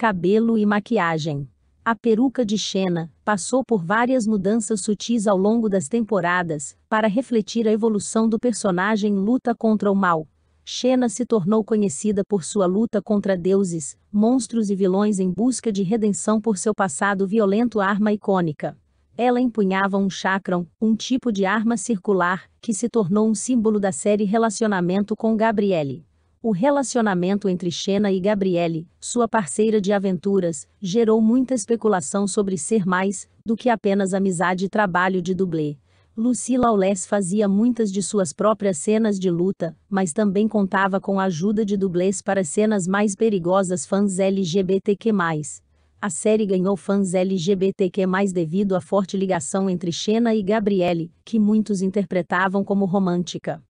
cabelo e maquiagem. A peruca de Xena passou por várias mudanças sutis ao longo das temporadas, para refletir a evolução do personagem em luta contra o mal. Xena se tornou conhecida por sua luta contra deuses, monstros e vilões em busca de redenção por seu passado violento arma icônica. Ela empunhava um chakram, um tipo de arma circular, que se tornou um símbolo da série Relacionamento com Gabriele. O relacionamento entre Xena e Gabriele, sua parceira de aventuras, gerou muita especulação sobre ser mais do que apenas amizade e trabalho de dublê. Lucy Lawless fazia muitas de suas próprias cenas de luta, mas também contava com a ajuda de dublês para cenas mais perigosas fãs LGBTQ+. A série ganhou fãs LGBTQ+, devido à forte ligação entre Xena e Gabrielle, que muitos interpretavam como romântica.